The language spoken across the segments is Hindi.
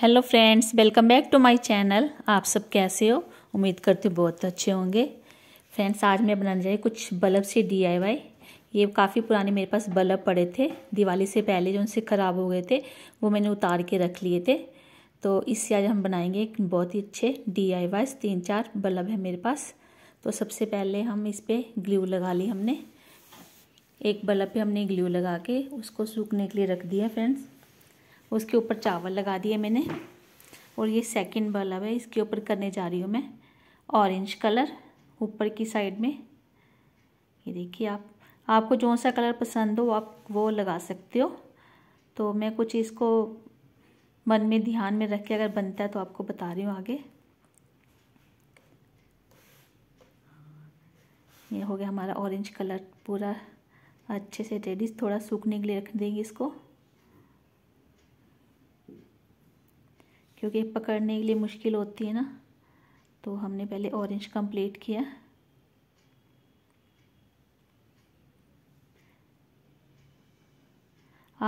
hello friends welcome back to my channel आप सब कैसे हो उम्मीद करती हूँ बहुत अच्छे होंगे फ्रेंड्स आज मैं बनाने जा रही कुछ बल्ब से डीआईवाई ये काफ़ी पुराने मेरे पास बल्ब पड़े थे दिवाली से पहले जो उनसे ख़राब हो गए थे वो मैंने उतार के रख लिए थे तो इससे आज हम बनाएंगे एक बहुत ही अच्छे डी आई तीन चार बल्ब है मेरे पास तो सबसे पहले हम इस पर ग्ल्यू लगा ली हमने एक बल्ब पर हमने ग्ल्यू लगा के उसको सूखने के लिए रख दिया फ्रेंड्स उसके ऊपर चावल लगा दिए मैंने और ये सेकंड बल्ब है इसके ऊपर करने जा रही हूँ मैं ऑरेंज कलर ऊपर की साइड में ये देखिए आप आपको जो सा कलर पसंद हो आप वो लगा सकते हो तो मैं कुछ इसको मन में ध्यान में रख के अगर बनता है तो आपको बता रही हूँ आगे ये हो गया हमारा ऑरेंज कलर पूरा अच्छे से रेडी थोड़ा सूखने के लिए रख देंगे इसको क्योंकि पकड़ने के लिए मुश्किल होती है ना तो हमने पहले ऑरेंज कंप्लीट किया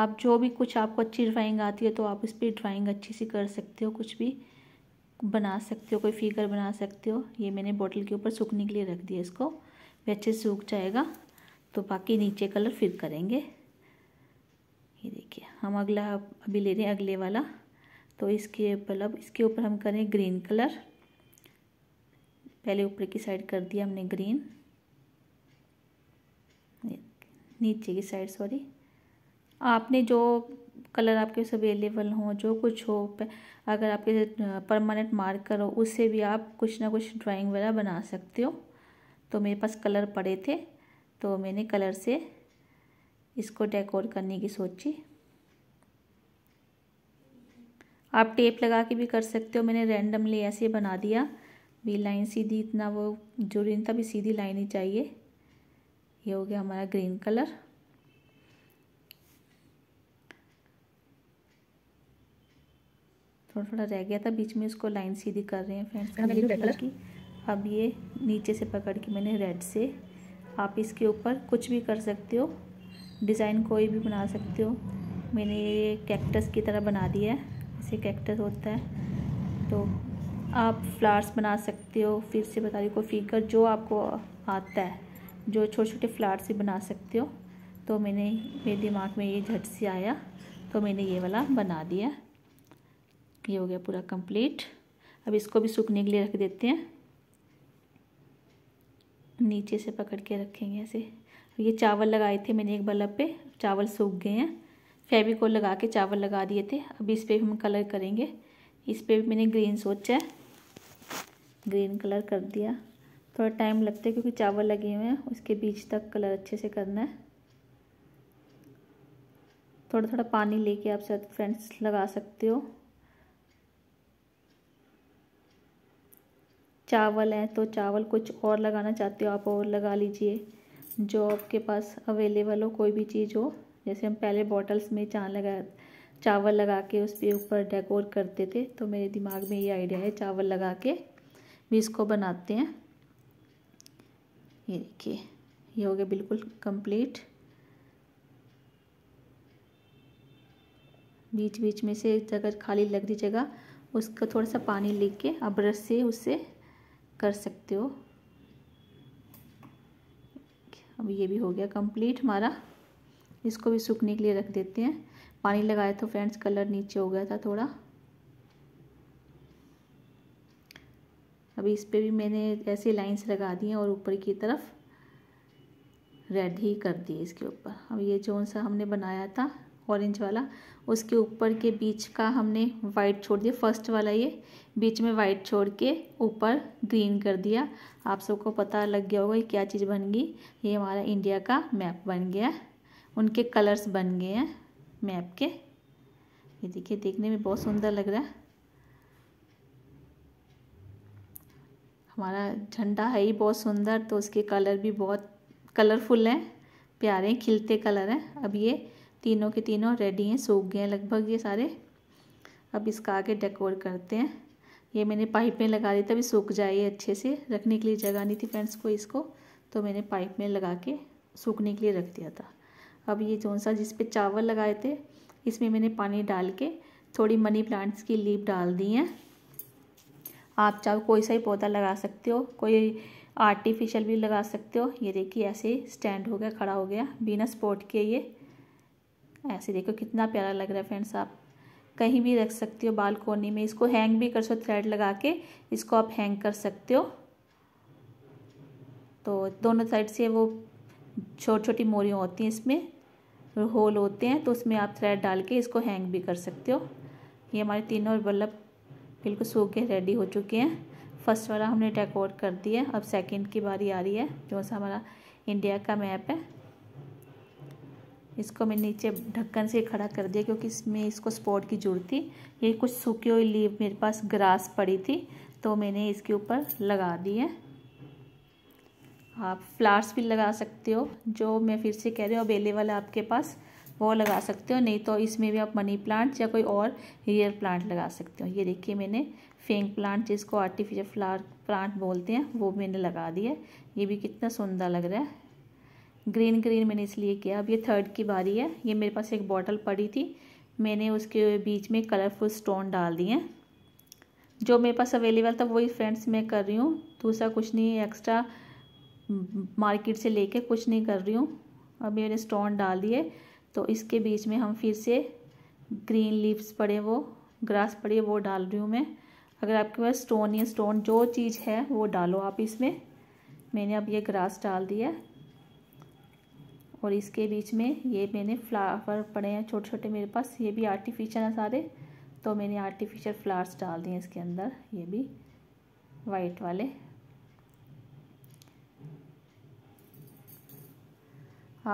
आप जो भी कुछ आपको अच्छी ड्राइंग आती है तो आप इस पर ड्राइंग अच्छी सी कर सकते हो कुछ भी बना सकते हो कोई फिगर बना सकते हो ये मैंने बोतल के ऊपर सूखने के लिए रख दिया इसको वे अच्छे से सूख जाएगा तो बाकी नीचे कलर फिर करेंगे ये देखिए हम अगला अभी ले रहे हैं अगले वाला तो इसके मतलब इसके ऊपर हम करें ग्रीन कलर पहले ऊपर की साइड कर दिया हमने ग्रीन नीचे की साइड सॉरी आपने जो कलर आपके पास अवेलेबल हो जो कुछ हो अगर आपके परमानेंट मार्कर हो उससे भी आप कुछ ना कुछ ड्राइंग वगैरह बना सकते हो तो मेरे पास कलर पड़े थे तो मैंने कलर से इसको डेकोर करने की सोची आप टेप लगा के भी कर सकते हो मैंने रैंडमली ऐसे बना दिया भी लाइन सीधी इतना वो जरूरी था भी सीधी लाइन ही चाहिए ये हो गया हमारा ग्रीन कलर थोड़ा थोड़ा रह गया था बीच में उसको लाइन सीधी कर रहे हैं फ्रेंड्स की अब ये नीचे से पकड़ के मैंने रेड से आप इसके ऊपर कुछ भी कर सकते हो डिज़ाइन कोई भी बना सकते हो मैंने ये कैक्टस की तरह बना दिया है से कैक्टस होता है तो आप फ्लावर्स बना सकते हो फिर से बता रही को फिगर जो आपको आता है जो छोटे छोटे फ्लावर्स भी बना सकते हो तो मैंने मेरे दिमाग में ये झट से आया तो मैंने ये वाला बना दिया ये हो गया पूरा कंप्लीट अब इसको भी सूखने के लिए रख देते हैं नीचे से पकड़ के रखेंगे ऐसे ये चावल लगाए थे मैंने एक बल्ब पे चावल सूख गए हैं फेविकोल लगा के चावल लगा दिए थे अब इस पर हम कलर करेंगे इस पर भी मैंने ग्रीन सोचा है ग्रीन कलर कर दिया थोड़ा टाइम लगता है क्योंकि चावल लगे हुए हैं उसके बीच तक कलर अच्छे से करना है थोड़ा थोड़ा पानी लेके आप सब फ्रेंड्स लगा सकते हो चावल हैं तो चावल कुछ और लगाना चाहते हो आप और लगा लीजिए जो आपके पास अवेलेबल हो कोई भी चीज़ हो जैसे हम पहले बॉटल्स में चाँद लगा चावल लगा के उसके ऊपर डेकोर करते थे तो मेरे दिमाग में ये आइडिया है चावल लगा के भी इसको बनाते हैं ये देखिए ये हो गया बिल्कुल कंप्लीट बीच बीच में से जगह खाली लग रही जगह उसका थोड़ा सा पानी के आप ब्रश से उससे कर सकते हो अब ये भी हो गया कंप्लीट हमारा इसको भी सूखने के लिए रख देते हैं पानी लगाए तो फ्रेंड्स कलर नीचे हो गया था थोड़ा अभी इस पर भी मैंने ऐसे लाइंस लगा दी हैं और ऊपर की तरफ रेड ही कर दिए इसके ऊपर अब ये जो सा हमने बनाया था ऑरेंज वाला उसके ऊपर के बीच का हमने वाइट छोड़ दिया फर्स्ट वाला ये बीच में वाइट छोड़ के ऊपर ग्रीन कर दिया आप सबको पता लग गया होगा ये क्या चीज़ बन गई ये हमारा इंडिया का मैप बन गया उनके कलर्स बन गए हैं मैप के ये देखिए देखने में बहुत सुंदर लग रहा है हमारा झंडा है ही बहुत सुंदर तो उसके कलर भी बहुत कलरफुल हैं प्यारे हैं खिलते कलर हैं अब ये तीनों के तीनों रेडी हैं सूख गए हैं लगभग ये सारे अब इसका आगे डेकोर करते हैं ये मैंने पाइप में लगा दी तभी सूख जाए अच्छे से रखने के लिए जगह नहीं थी फ्रेंड्स को इसको तो मैंने पाइप में लगा के सूखने के लिए रख दिया था अब ये जोन सा जिस पे चावल लगाए थे इसमें मैंने पानी डाल के थोड़ी मनी प्लांट्स की लीप डाल दी हैं आप चाहो कोई सा ही पौधा लगा सकते हो कोई आर्टिफिशियल भी लगा सकते हो ये देखिए ऐसे स्टैंड हो गया खड़ा हो गया बिना स्पोर्ट के ये ऐसे देखो कितना प्यारा लग रहा है फ्रेंड्स आप कहीं भी रख सकते हो बालकोनी में इसको हैंग भी कर सो थ्रेड लगा के इसको आप हैंग कर सकते हो तो दोनों साइड से वो छोटी छोटी मोरियाँ होती हैं इसमें होल होते हैं तो उसमें आप थ्रेड डाल के इसको हैंग भी कर सकते हो ये हमारे तीनों बल्लब बिल्कुल सूख के रेडी हो चुके हैं फर्स्ट वाला हमने डेकोर कर दिया अब सेकंड की बारी आ रही है जो सा हमारा इंडिया का मैप है इसको मैं नीचे ढक्कन से खड़ा कर दिया क्योंकि इसमें इसको स्पॉट की जरूरत थी ये कुछ सूखी हुई लीव मेरे पास ग्रास पड़ी थी तो मैंने इसके ऊपर लगा दी है आप फ्लावर्स भी लगा सकते हो जो मैं फिर से कह रही हूँ अवेलेबल है आपके पास वो लगा सकते हो नहीं तो इसमें भी आप मनी प्लांट या कोई और हेयर प्लांट लगा सकते हो ये देखिए मैंने फेंक प्लांट जिसको आर्टिफिशियल फ्लावर प्लांट बोलते हैं वो मैंने लगा दिया ये भी कितना सुंदर लग रहा है ग्रीन ग्रीन मैंने इसलिए किया अब ये थर्ड की बारी है ये मेरे पास एक बॉटल पड़ी थी मैंने उसके बीच में कलरफुल स्टोन डाल दिए हैं जो मेरे पास अवेलेबल था वही फ्रेंड्स मैं कर रही हूँ दूसरा कुछ नहीं एक्स्ट्रा मार्केट से लेके कुछ नहीं कर रही हूँ अभी मैंने स्टोन डाल दिए तो इसके बीच में हम फिर से ग्रीन लीव्स पड़े वो ग्रास पड़े वो डाल रही हूँ मैं अगर आपके पास स्टोन या स्टोन जो चीज़ है वो डालो आप इसमें मैंने अब ये ग्रास डाल दिया और इसके बीच में ये मैंने फ्लावर पड़े हैं छोटे छोटे मेरे पास ये भी आर्टिफिशियल हैं सारे तो मैंने आर्टिफिशियल फ्लावर्स डाल दिए इसके अंदर ये भी वाइट वाले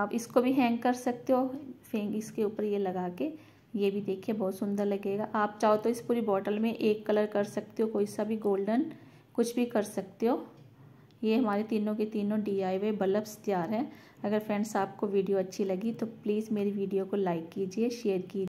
आप इसको भी हैंग कर सकते हो फेंग इसके ऊपर ये लगा के ये भी देखिए बहुत सुंदर लगेगा आप चाहो तो इस पूरी बॉटल में एक कलर कर सकते हो कोई सा भी गोल्डन कुछ भी कर सकते हो ये हमारे तीनों के तीनों डी आई वे बल्ब्स तैयार हैं अगर फ्रेंड्स आपको वीडियो अच्छी लगी तो प्लीज़ मेरी वीडियो को लाइक कीजिए शेयर कीजिए